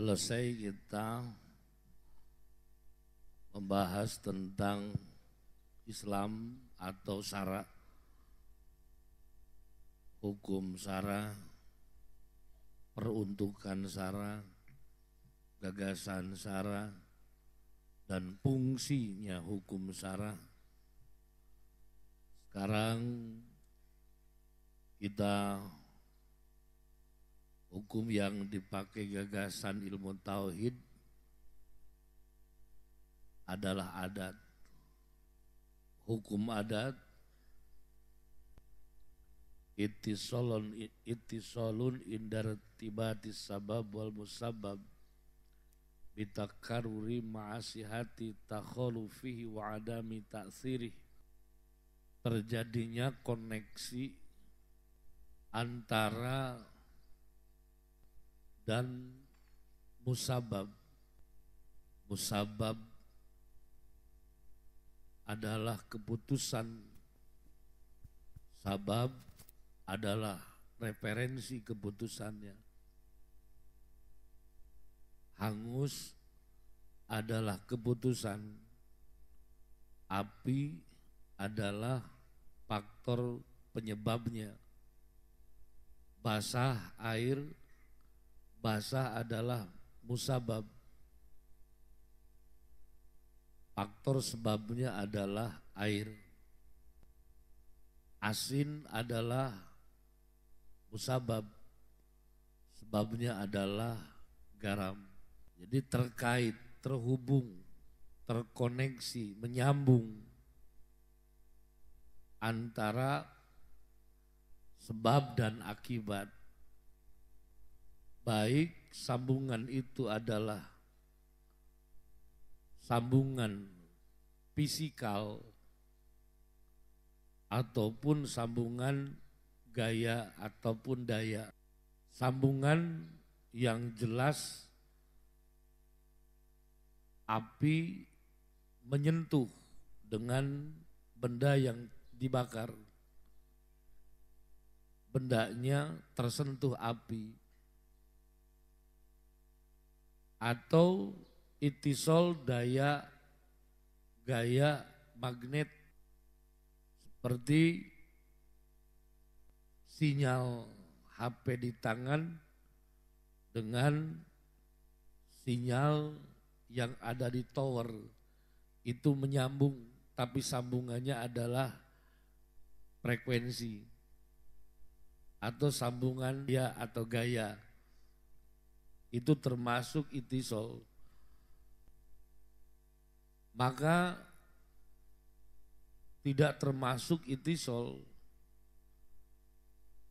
selesai kita membahas tentang Islam atau sara hukum sara peruntukan sara gagasan sara dan fungsinya hukum sara sekarang kita hukum yang dipakai gagasan ilmu tauhid adalah adat. Hukum adat itisolun itisolun indar tibati sabab wal musabab bitakaruri ma'asihati takholu fihi wa adami ta'sirih terjadinya koneksi antara dan musabab. Musabab adalah keputusan, sabab adalah referensi keputusannya. Hangus adalah keputusan, api adalah faktor penyebabnya. Basah air basah adalah musabab. Faktor sebabnya adalah air. Asin adalah musabab. Sebabnya adalah garam. Jadi terkait, terhubung, terkoneksi, menyambung antara sebab dan akibat baik sambungan itu adalah sambungan fisikal ataupun sambungan gaya ataupun daya. Sambungan yang jelas api menyentuh dengan benda yang dibakar. Bendanya tersentuh api, atau itisol daya gaya magnet seperti sinyal HP di tangan dengan sinyal yang ada di tower itu menyambung tapi sambungannya adalah frekuensi atau sambungan dia atau gaya itu termasuk itisol. Maka tidak termasuk itisol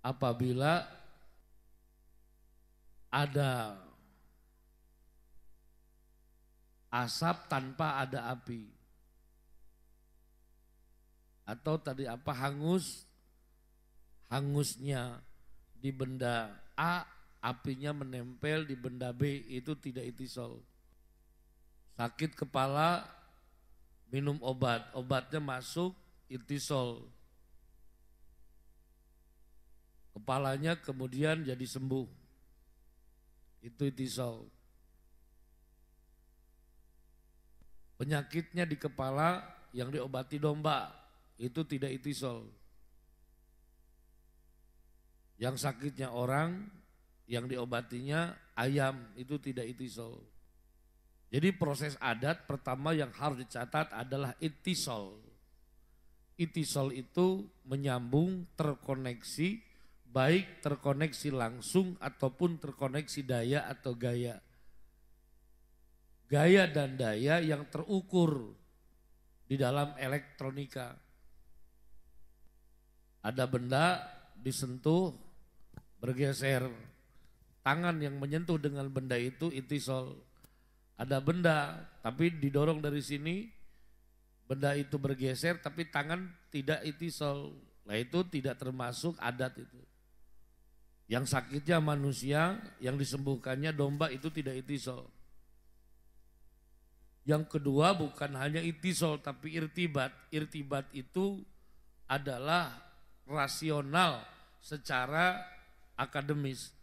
apabila ada asap tanpa ada api atau tadi apa hangus hangusnya di benda A apinya menempel di benda B itu tidak itisol. Sakit kepala minum obat, obatnya masuk itisol. Kepalanya kemudian jadi sembuh. Itu itisol. Penyakitnya di kepala yang diobati domba itu tidak itisol. Yang sakitnya orang yang diobatinya ayam itu tidak itisol. Jadi proses adat pertama yang harus dicatat adalah itisol. Itisol itu menyambung, terkoneksi, baik terkoneksi langsung ataupun terkoneksi daya atau gaya. Gaya dan daya yang terukur di dalam elektronika. Ada benda disentuh bergeser tangan yang menyentuh dengan benda itu itisol. Ada benda tapi didorong dari sini benda itu bergeser tapi tangan tidak itisol. Nah itu tidak termasuk adat itu. Yang sakitnya manusia, yang disembuhkannya domba itu tidak itisol. Yang kedua bukan hanya itisol tapi irtibat. Irtibat itu adalah rasional secara akademis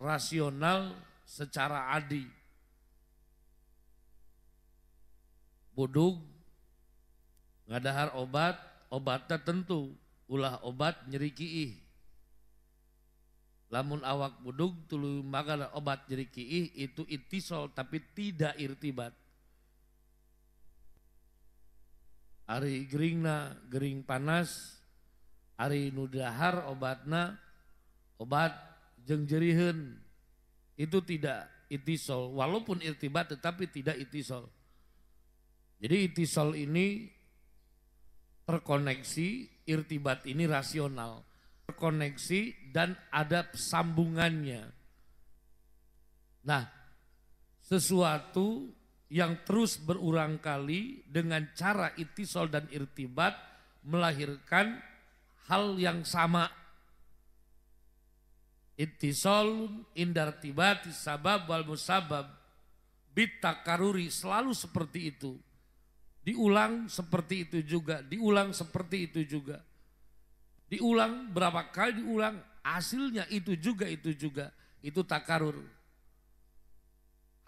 rasional secara adi. Budug, ngadahar obat, obat tertentu ulah obat nyeri kiih. Lamun awak budug tulu maka obat nyeri kiih itu itisol tapi tidak irtibat. Ari geringna gering panas, ari nudahar obatna obat jeng jerihen itu tidak itisol walaupun irtibat tetapi tidak itisol jadi itisol ini terkoneksi irtibat ini rasional terkoneksi dan ada sambungannya nah sesuatu yang terus berulang kali dengan cara itisol dan irtibat melahirkan hal yang sama Intisol, indartibati sabab wal musabab bitakaruri selalu seperti itu. Diulang seperti itu juga, diulang seperti itu juga. Diulang berapa kali diulang, hasilnya itu juga, itu juga. Itu takarur.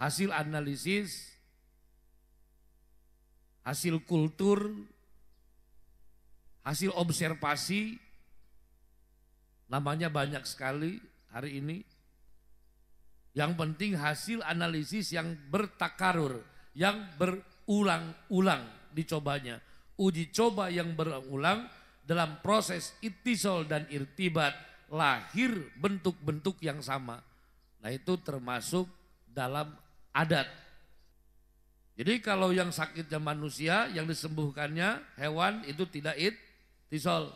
Hasil analisis, hasil kultur, hasil observasi, namanya banyak sekali, hari ini. Yang penting hasil analisis yang bertakarur, yang berulang-ulang dicobanya. Uji coba yang berulang dalam proses itisol dan irtibat lahir bentuk-bentuk yang sama. Nah itu termasuk dalam adat. Jadi kalau yang sakitnya manusia, yang disembuhkannya hewan itu tidak itisol.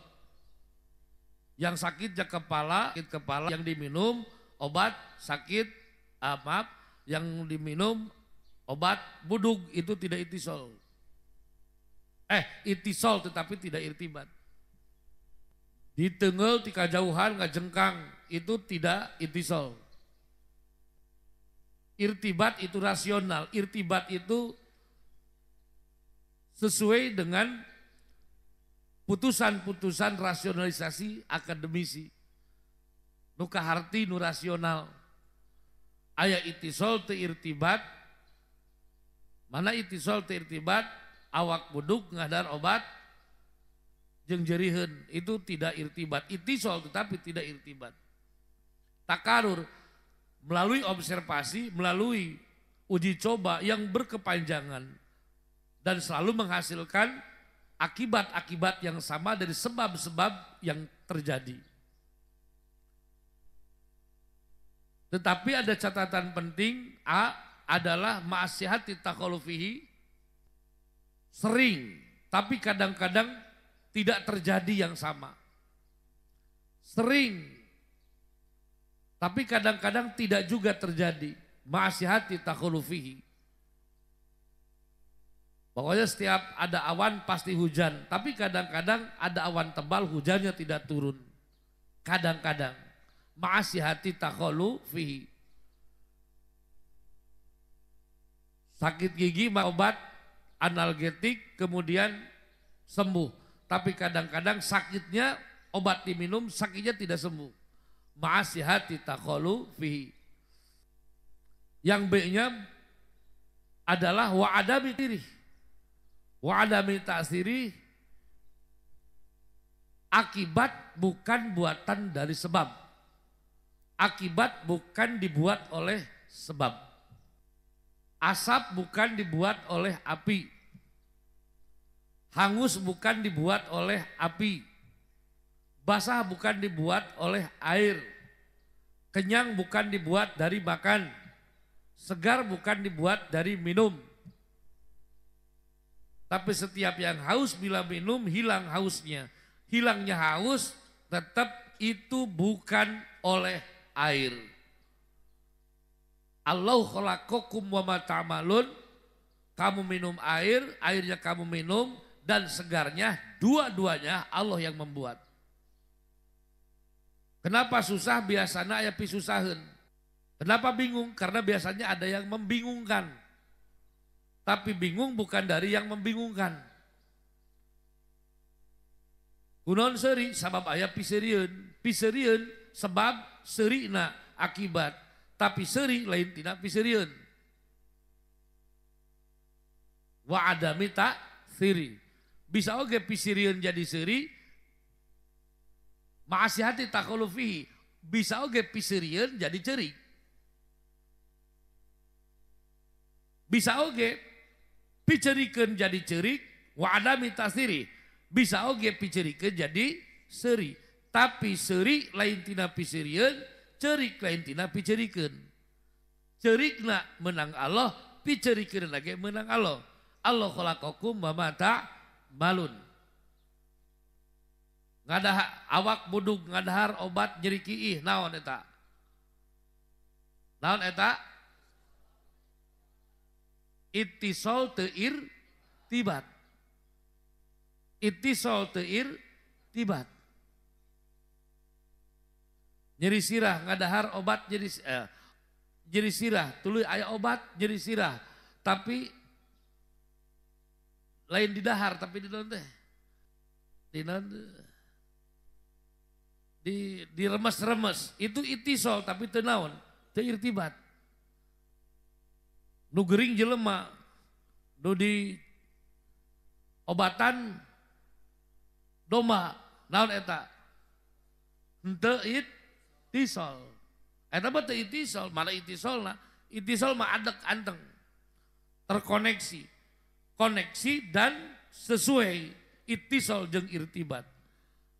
Yang sakitnya kepala, sakit kepala yang diminum obat sakit ah, yang diminum obat budug itu tidak itisol. Eh, itisol tetapi tidak irtibat. Di tengah tika jauhan, jengkang, itu tidak itisol. Irtibat itu rasional, irtibat itu sesuai dengan putusan-putusan rasionalisasi akademisi nuka harti nu rasional aya itisol te irtibat mana itisol te irtibat awak buduk ngadar obat jeng jerihen itu tidak irtibat itisol tetapi tidak irtibat takarur melalui observasi melalui uji coba yang berkepanjangan dan selalu menghasilkan akibat-akibat yang sama dari sebab-sebab yang terjadi. Tetapi ada catatan penting A adalah maasihati takhalufihi sering tapi kadang-kadang tidak terjadi yang sama. Sering tapi kadang-kadang tidak juga terjadi. Maasihati takhalufihi. Pokoknya setiap ada awan pasti hujan, tapi kadang-kadang ada awan tebal hujannya tidak turun. Kadang-kadang hati takholu fihi. Sakit gigi obat analgetik kemudian sembuh. Tapi kadang-kadang sakitnya obat diminum sakitnya tidak sembuh. hati takholu fihi. Yang B-nya adalah wa'adabi tirih wa minta ta'siri akibat bukan buatan dari sebab akibat bukan dibuat oleh sebab asap bukan dibuat oleh api hangus bukan dibuat oleh api basah bukan dibuat oleh air kenyang bukan dibuat dari makan segar bukan dibuat dari minum tapi setiap yang haus bila minum hilang hausnya. Hilangnya haus tetap itu bukan oleh air. Allah kholakokum wa matamalun. Kamu minum air, airnya kamu minum dan segarnya dua-duanya Allah yang membuat. Kenapa susah biasanya ayah pisusahin. Kenapa bingung? Karena biasanya ada yang membingungkan. Tapi bingung bukan dari yang membingungkan. Kunon seri sabab ayah piserian, piserian sebab seri, serina akibat. Tapi seri lain tidak piserian. Wa adami tak siri. Bisa oke piserian jadi seri. masih hati takolufihi. Bisa oke piserian jadi ceri. Bisa oge picerikan jadi cerik wa ada minta sirih bisa piikan jadi seri tapi seri laintina pi laintina piikan cerik menang Allah picer lagi menang Allah Allahun nggak ada awak mudhu ngadahar obat nyeikiih naonak itisol te'ir tibat. Itisol te'ir tibat. Nyeri sirah, ngadahar obat jadi eh, jadi sirah. Tuluy ayah obat jadi sirah. Tapi lain di dahar tapi di teh. Di di diremes-remes itu itisol tapi tenaun tibat nugering gering jelema nu di obatan domba naon eta henteu itisol eta mah teu itisol mana itisolna itisol mah adek anteng terkoneksi koneksi dan sesuai itisol jeng irtibat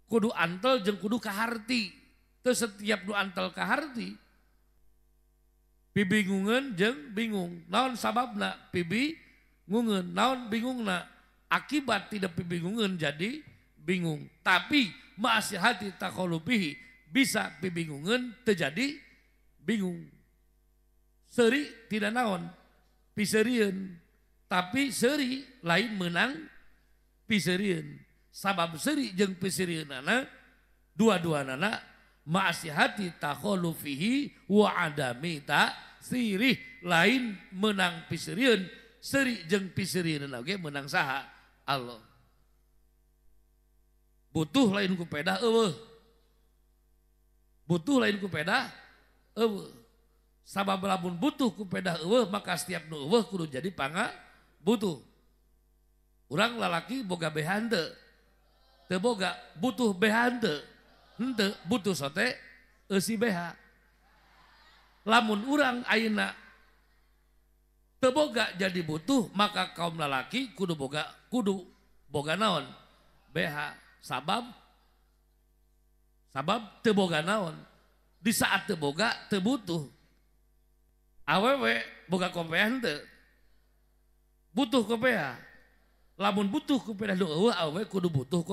kudu antel jeng kudu kaharti teu setiap nu antel kaharti kalau bingungan jeng bingung naun sabablah pibi naon bingunglah akibat tidak pebingungan jadi bingung tapi maasehati tak kalau lebih bisa pibingungan terjadi bingung seri tidak naon pisien tapi seri lain menang pisien sabab seri jeng pisrien dua-du nana takholu fihi wa adami tak sirih lain menang pisirin seri jeng pisirin lagi nah, okay? menang saha Allah butuh lain ku peda eueuh butuh lain ku peda eueuh sama belamun butuh ku peda eueuh maka setiap nu eueuh kudu jadi panga butuh orang lalaki boga behante teboga butuh behante butuh lamun urang teboga jadi butuh maka kaum lalaki kudu-boga kudu boga naon sabab sabab teboga naon disaat teboga terbutuh awe butuh lamun butuhduuh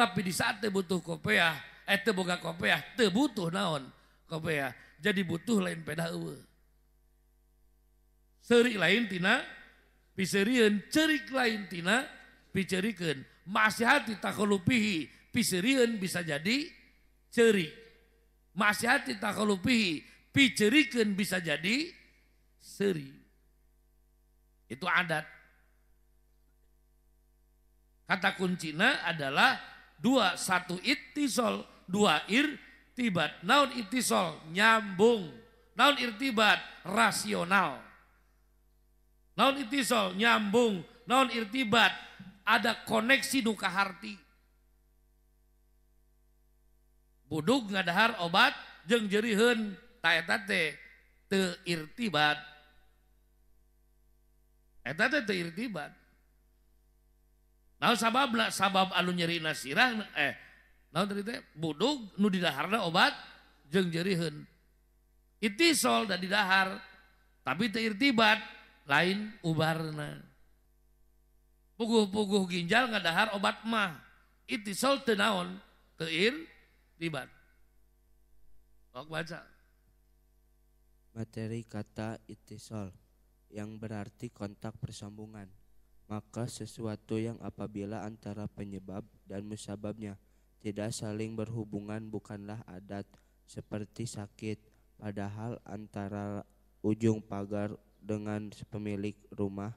tapi disaat terbutuh kopeah Eta eh, boga kopeah, te butuh naon kopeah. Jadi butuh lain peda uwe. Serik lain tina piserian cerik lain tina picerikeun. Maasihati takholupihi, piserian bisa jadi cerik. Maasihati takholupihi, picerikan bisa jadi seri. Itu adat. Kata kuncinya adalah dua, satu itisol dua tibat, Naun itisol nyambung. Naun irtibat rasional. Naun itisol nyambung. Naun irtibat ada koneksi duka harti. Buduk ngadahar obat jeng jerihen taetate te irtibat. Eta teh teu irtibat. Naon sababna sabab anu nyeri sirah eh Lalu dari teh budug nu na obat jeung jeuriheun. Itisol da didahar tapi teh irtibat lain ubarna. Puguh-puguh ginjal ngadahar obat mah. Itisol teu naon, teu irtibat. Sok baca. Materi kata itisol yang berarti kontak persambungan. Maka sesuatu yang apabila antara penyebab dan musababnya tidak saling berhubungan bukanlah adat seperti sakit padahal antara ujung pagar dengan pemilik rumah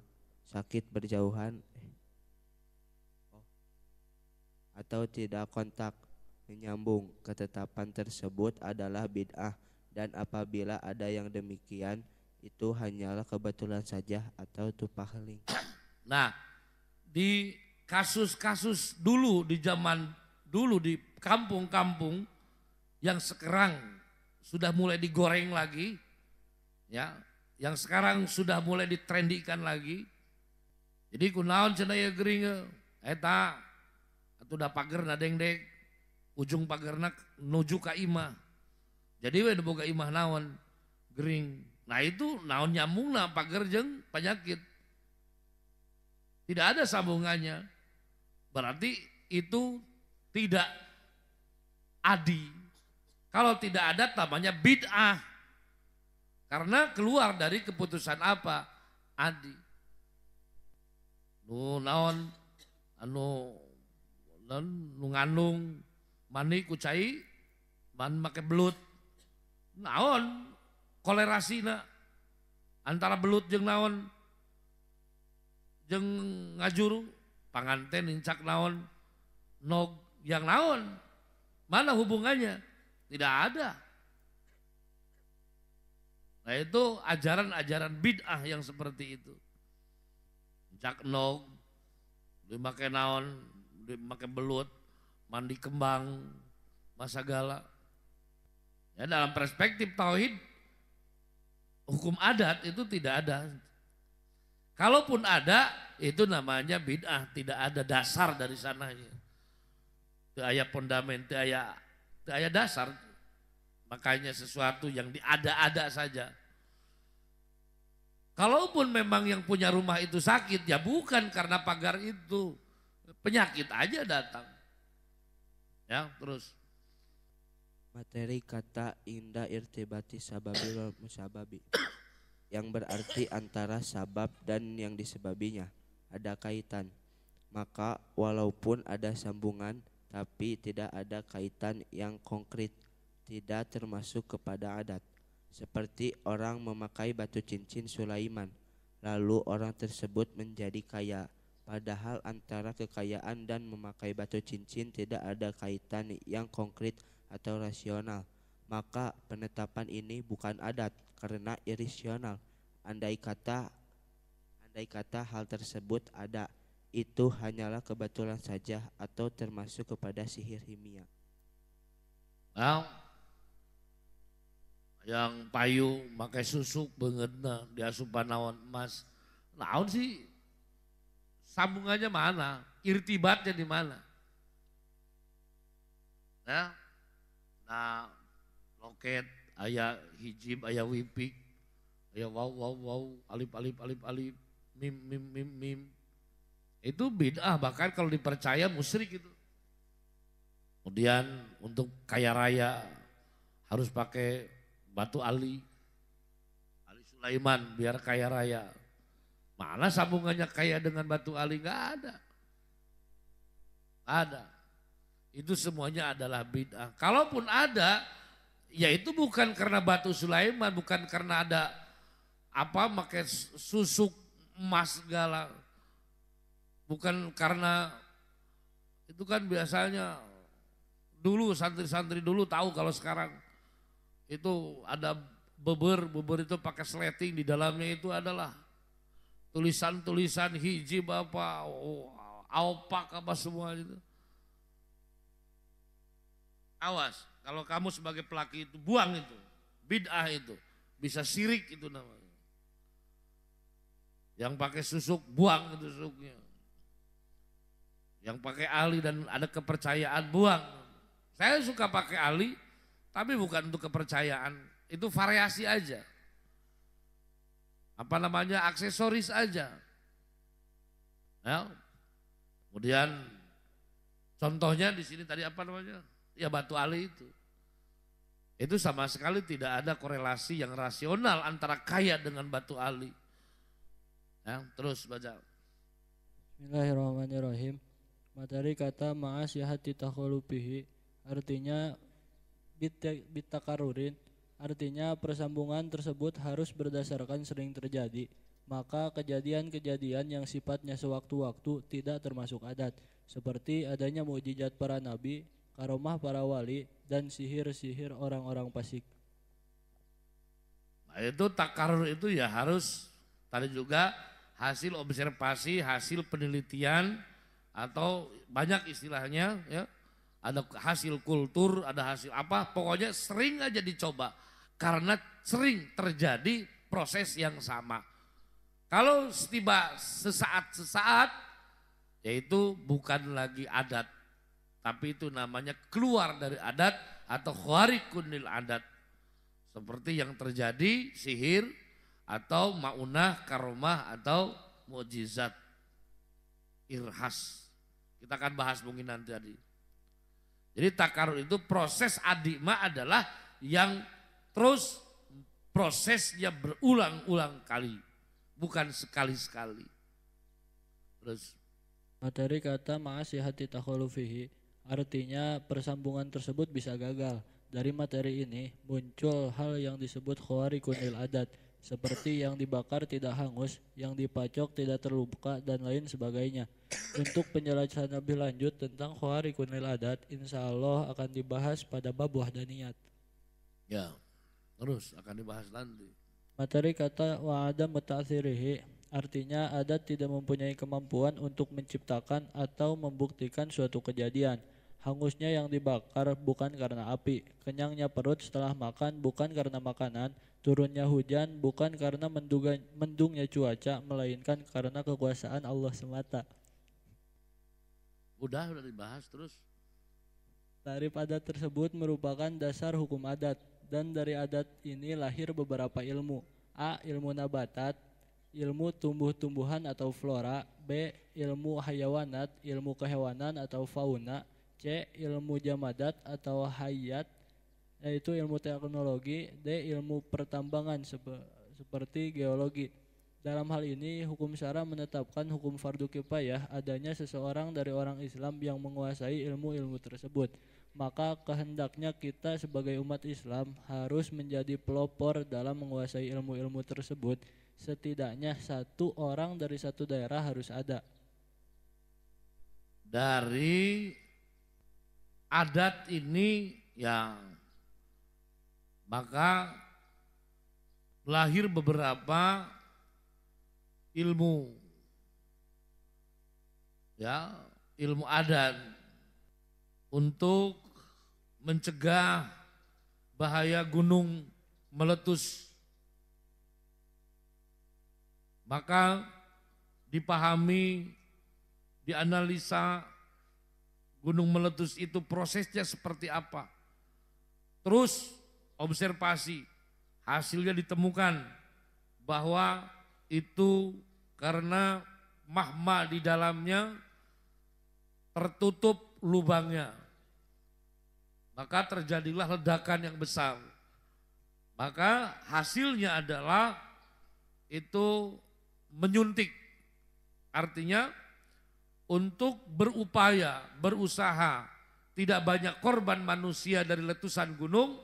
sakit berjauhan eh, atau tidak kontak menyambung ketetapan tersebut adalah bid'ah dan apabila ada yang demikian itu hanyalah kebetulan saja atau tupahling. Nah, di kasus-kasus dulu di zaman dulu di kampung-kampung yang sekarang sudah mulai digoreng lagi, ya, yang sekarang sudah mulai ditrendikan lagi. Jadi kunaon cenah ya geringe, eta eh, atau da pagerna dengdek, ujung pagerna nuju ka imah. Jadi we boga imah naon gering. Nah itu naon nyambungna pager jeng penyakit. Tidak ada sambungannya. Berarti itu tidak adi. Kalau tidak ada namanya bid'ah. Karena keluar dari keputusan apa? Adi. Nu naon anu nu nganung mani kucai man make belut. Naon kolerasina antara belut jeng naon jeng ngajuru panganten incak naon nog yang naon? Mana hubungannya? Tidak ada. Nah itu ajaran-ajaran bid'ah yang seperti itu. Cak nog, dimakai naon, dimakai belut, mandi kembang, masa gala. Ya dalam perspektif tauhid, hukum adat itu tidak ada. Kalaupun ada, itu namanya bid'ah, tidak ada dasar dari sananya. Itu ayat itu itu dasar. Makanya sesuatu yang diada-ada saja. Kalaupun memang yang punya rumah itu sakit, ya bukan karena pagar itu. Penyakit aja datang. Ya, terus. Materi kata indah irtibati sababil musababi. Yang berarti antara sabab dan yang disebabinya. Ada kaitan. Maka walaupun ada sambungan, tapi tidak ada kaitan yang konkret, tidak termasuk kepada adat. Seperti orang memakai batu cincin Sulaiman, lalu orang tersebut menjadi kaya, padahal antara kekayaan dan memakai batu cincin tidak ada kaitan yang konkret atau rasional. Maka penetapan ini bukan adat karena irasional. Andai kata andai kata hal tersebut ada, itu hanyalah kebetulan saja atau termasuk kepada sihir himia. Nah, yang payu pakai susuk bengerna di asupan naon emas. Naon sih sambungannya mana? Irtibatnya di mana? Nah, nah loket ayah hijib ayah wipik ayah wow wow wow alip alip alip alip mim mim mim mim itu bid'ah bahkan kalau dipercaya musyrik itu. Kemudian untuk kaya raya harus pakai batu ali. Ali Sulaiman biar kaya raya. Mana sambungannya kaya dengan batu ali? Enggak ada. ada. Itu semuanya adalah bid'ah. Kalaupun ada, ya itu bukan karena batu Sulaiman, bukan karena ada apa pakai susuk emas galang bukan karena itu kan biasanya dulu santri-santri dulu tahu kalau sekarang itu ada beber, beber itu pakai sleting di dalamnya itu adalah tulisan-tulisan hiji bapak, oh, apa semua itu. Awas, kalau kamu sebagai pelaki itu buang itu, bid'ah itu, bisa sirik itu namanya. Yang pakai susuk buang itu susuknya. Yang pakai ahli dan ada kepercayaan buang. Saya suka pakai ahli tapi bukan untuk kepercayaan, itu variasi aja. Apa namanya aksesoris aja. Ya. Kemudian contohnya di sini tadi apa namanya? Ya batu ali itu. Itu sama sekali tidak ada korelasi yang rasional antara kaya dengan batu ali. Ya, terus baca. Bismillahirrahmanirrahim materi kata ma'asyahati takholubihi artinya bitakarurin artinya persambungan tersebut harus berdasarkan sering terjadi maka kejadian-kejadian yang sifatnya sewaktu-waktu tidak termasuk adat seperti adanya mukjizat para nabi karomah para wali dan sihir-sihir orang-orang pasik nah, itu takarur itu ya harus tadi juga hasil observasi hasil penelitian atau banyak istilahnya ya ada hasil kultur, ada hasil apa, pokoknya sering aja dicoba karena sering terjadi proses yang sama. Kalau tiba sesaat-sesaat yaitu bukan lagi adat tapi itu namanya keluar dari adat atau kunil adat. Seperti yang terjadi sihir atau maunah karomah atau mujizat irhas kita akan bahas mungkin nanti tadi. Jadi takarun itu proses adikma adalah yang terus prosesnya berulang-ulang kali. Bukan sekali-sekali. Terus. Materi kata hati takhulufihi artinya persambungan tersebut bisa gagal. Dari materi ini muncul hal yang disebut khawarikun adat seperti yang dibakar tidak hangus, yang dipacok tidak terluka, dan lain sebagainya. Untuk penjelasan lebih lanjut tentang khawari kunil adat, insya Allah akan dibahas pada bab wahdaniyat. Ya, terus akan dibahas nanti. Materi kata wa adam muta'athirihi artinya adat tidak mempunyai kemampuan untuk menciptakan atau membuktikan suatu kejadian. Hangusnya yang dibakar bukan karena api, kenyangnya perut setelah makan bukan karena makanan, Turunnya hujan bukan karena menduga, mendungnya cuaca, melainkan karena kekuasaan Allah semata. Udah, udah dibahas terus. Tarif adat tersebut merupakan dasar hukum adat, dan dari adat ini lahir beberapa ilmu. A. Ilmu nabatat, ilmu tumbuh-tumbuhan atau flora, B. ilmu hayawanat, ilmu kehewanan atau fauna, C. ilmu jamadat atau hayat, yaitu ilmu teknologi, D ilmu pertambangan seperti geologi. Dalam hal ini, hukum syara menetapkan hukum fardu kifayah adanya seseorang dari orang Islam yang menguasai ilmu-ilmu tersebut. Maka kehendaknya kita sebagai umat Islam harus menjadi pelopor dalam menguasai ilmu-ilmu tersebut. Setidaknya satu orang dari satu daerah harus ada. Dari adat ini yang maka lahir beberapa ilmu ya ilmu adat untuk mencegah bahaya gunung meletus maka dipahami dianalisa gunung meletus itu prosesnya seperti apa terus observasi. Hasilnya ditemukan bahwa itu karena mahma di dalamnya tertutup lubangnya. Maka terjadilah ledakan yang besar. Maka hasilnya adalah itu menyuntik. Artinya untuk berupaya, berusaha, tidak banyak korban manusia dari letusan gunung,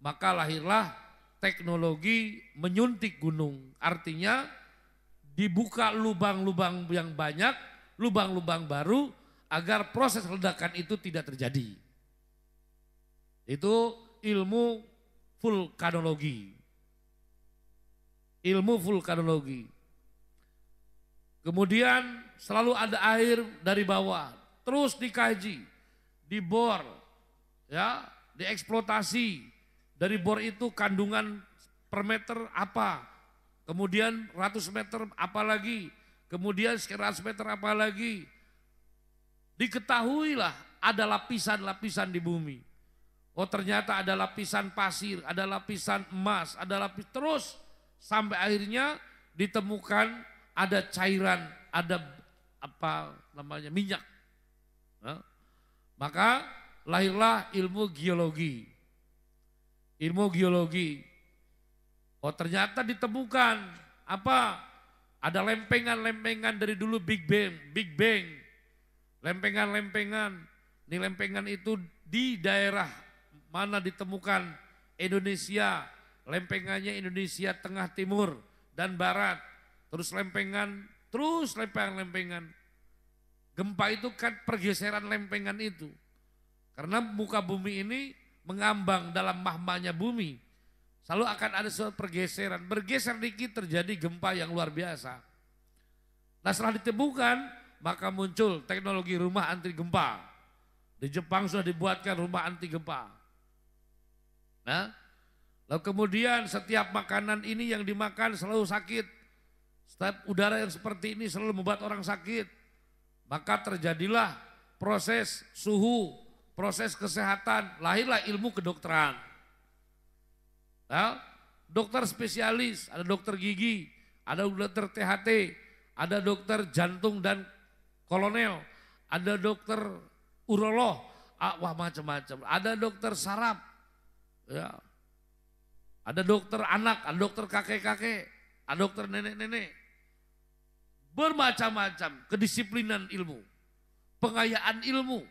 maka lahirlah teknologi menyuntik gunung. Artinya dibuka lubang-lubang yang banyak, lubang-lubang baru agar proses ledakan itu tidak terjadi. Itu ilmu vulkanologi. Ilmu vulkanologi. Kemudian selalu ada air dari bawah, terus dikaji, dibor, ya, dieksploitasi, dari bor itu kandungan per meter apa, kemudian ratus meter apa lagi, kemudian sekitar 100 meter apa lagi. Diketahuilah ada lapisan-lapisan di bumi. Oh ternyata ada lapisan pasir, ada lapisan emas, ada lapis terus sampai akhirnya ditemukan ada cairan, ada apa namanya minyak. Nah, maka lahirlah ilmu geologi ilmu geologi. Oh ternyata ditemukan apa? Ada lempengan-lempengan dari dulu Big Bang, Big Bang. Lempengan-lempengan. Ini lempengan itu di daerah mana ditemukan Indonesia. Lempengannya Indonesia tengah timur dan barat. Terus lempengan, terus lempengan-lempengan. Gempa itu kan pergeseran lempengan itu. Karena muka bumi ini mengambang dalam mahmanya bumi, selalu akan ada suatu pergeseran. Bergeser dikit terjadi gempa yang luar biasa. Nah setelah ditemukan, maka muncul teknologi rumah anti gempa. Di Jepang sudah dibuatkan rumah anti gempa. Nah, lalu kemudian setiap makanan ini yang dimakan selalu sakit. Setiap udara yang seperti ini selalu membuat orang sakit. Maka terjadilah proses suhu proses kesehatan, lahirlah ilmu kedokteran. Nah, dokter spesialis, ada dokter gigi, ada dokter THT, ada dokter jantung dan kolonel, ada dokter urolog, ah, wah macam-macam, ada dokter saraf, ya. ada dokter anak, ada dokter kakek-kakek, ada dokter nenek-nenek, bermacam-macam kedisiplinan ilmu, pengayaan ilmu,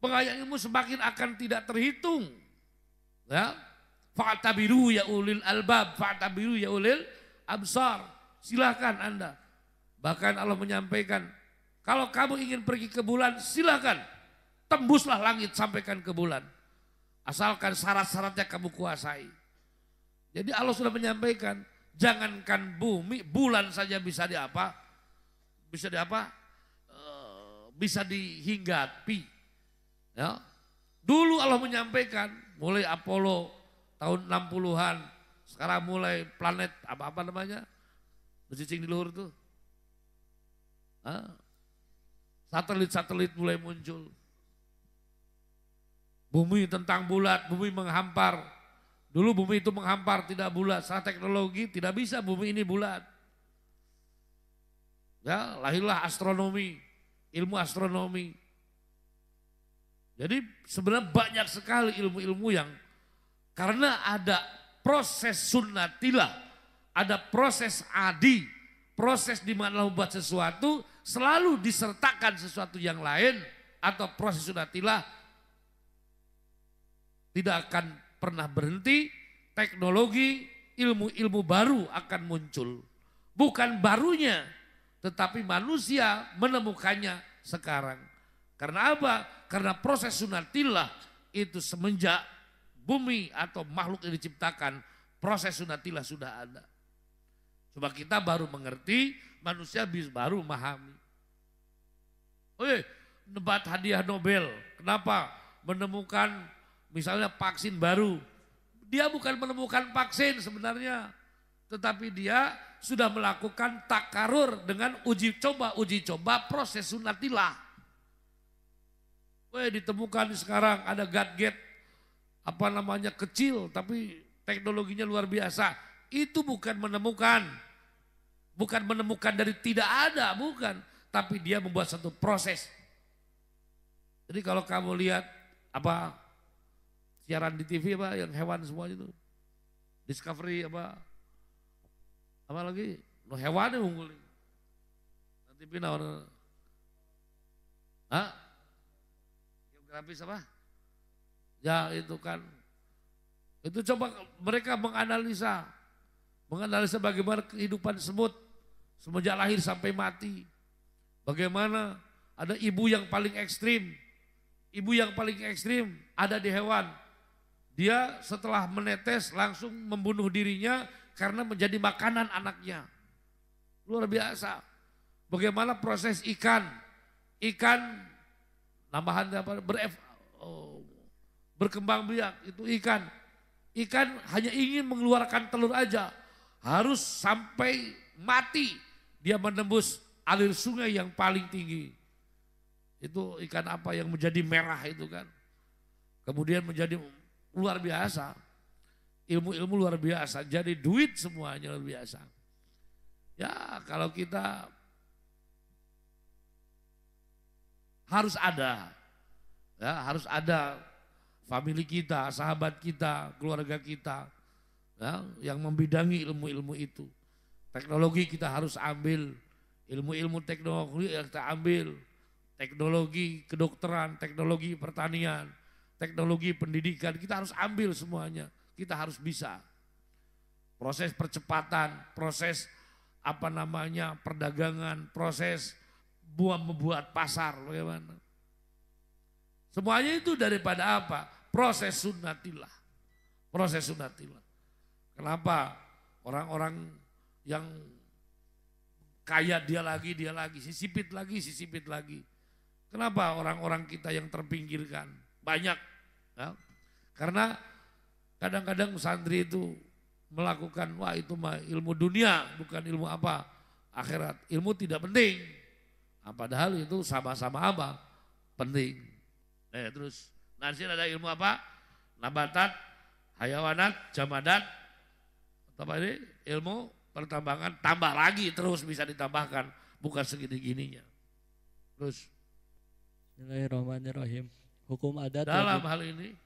Pengayaan ilmu semakin akan tidak terhitung. Ya. Fa'tabiru ya ulil albab, fa'tabiru ya ulil absar. Silahkan Anda. Bahkan Allah menyampaikan, kalau kamu ingin pergi ke bulan, silahkan. Tembuslah langit, sampaikan ke bulan. Asalkan syarat-syaratnya kamu kuasai. Jadi Allah sudah menyampaikan, jangankan bumi, bulan saja bisa diapa? Bisa diapa? Eh, bisa dihinggapi. Ya. Dulu Allah menyampaikan mulai Apollo tahun 60-an, sekarang mulai planet apa-apa namanya? Bercicing di luhur itu. Ya. Satelit-satelit mulai muncul. Bumi tentang bulat, bumi menghampar. Dulu bumi itu menghampar, tidak bulat. Secara teknologi tidak bisa bumi ini bulat. Ya, lahirlah astronomi, ilmu astronomi. Jadi sebenarnya banyak sekali ilmu-ilmu yang karena ada proses sunnatila, ada proses adi, proses di mana membuat sesuatu selalu disertakan sesuatu yang lain atau proses sunnatila tidak akan pernah berhenti, teknologi, ilmu-ilmu baru akan muncul. Bukan barunya, tetapi manusia menemukannya sekarang. Karena apa? Karena proses sunatillah itu semenjak bumi atau makhluk yang diciptakan, proses sunatillah sudah ada. Coba kita baru mengerti, manusia baru memahami. Oke, nebat hadiah Nobel. Kenapa? Menemukan misalnya vaksin baru. Dia bukan menemukan vaksin sebenarnya. Tetapi dia sudah melakukan takarur dengan uji coba, uji coba proses sunatilah. Weh ditemukan sekarang ada gadget apa namanya kecil tapi teknologinya luar biasa. Itu bukan menemukan. Bukan menemukan dari tidak ada, bukan. Tapi dia membuat satu proses. Jadi kalau kamu lihat apa siaran di TV apa yang hewan semua itu. Discovery apa apa lagi? No hewan unggul. Nanti orang. Hah? terapis apa? Ya itu kan. Itu coba mereka menganalisa. Menganalisa bagaimana kehidupan semut semenjak lahir sampai mati. Bagaimana ada ibu yang paling ekstrim. Ibu yang paling ekstrim ada di hewan. Dia setelah menetes langsung membunuh dirinya karena menjadi makanan anaknya. Luar biasa. Bagaimana proses ikan. Ikan Tambahan apa? Beref, oh, berkembang biak itu ikan. Ikan hanya ingin mengeluarkan telur aja. Harus sampai mati dia menembus alir sungai yang paling tinggi. Itu ikan apa yang menjadi merah itu kan. Kemudian menjadi luar biasa. Ilmu-ilmu luar biasa. Jadi duit semuanya luar biasa. Ya kalau kita harus ada. Ya, harus ada family kita, sahabat kita, keluarga kita ya, yang membidangi ilmu-ilmu itu. Teknologi kita harus ambil, ilmu-ilmu teknologi kita ambil. Teknologi kedokteran, teknologi pertanian, teknologi pendidikan, kita harus ambil semuanya. Kita harus bisa. Proses percepatan, proses apa namanya perdagangan, proses buat membuat pasar bagaimana. Semuanya itu daripada apa? Proses sunatilah, Proses sunatilah. Kenapa orang-orang yang kaya dia lagi, dia lagi, sisipit lagi, sisipit lagi. Kenapa orang-orang kita yang terpinggirkan? Banyak. Ya? Karena kadang-kadang santri itu melakukan, wah itu mah ilmu dunia, bukan ilmu apa, akhirat. Ilmu tidak penting Nah, padahal itu sama-sama apa? Penting. Eh, terus nanti ada ilmu apa? Nabatat, hayawanat, jamadat, apa ini? Ilmu pertambangan tambah lagi terus bisa ditambahkan bukan segini-gininya. Terus Bismillahirrahmanirrahim. Hukum adat ya, dalam hal ini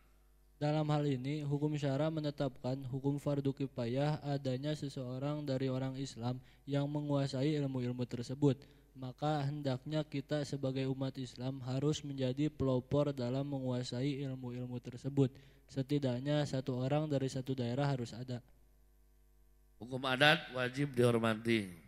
dalam hal ini hukum syara menetapkan hukum fardu kifayah adanya seseorang dari orang Islam yang menguasai ilmu-ilmu tersebut maka hendaknya kita sebagai umat Islam harus menjadi pelopor dalam menguasai ilmu-ilmu tersebut. Setidaknya satu orang dari satu daerah harus ada. Hukum adat wajib dihormati.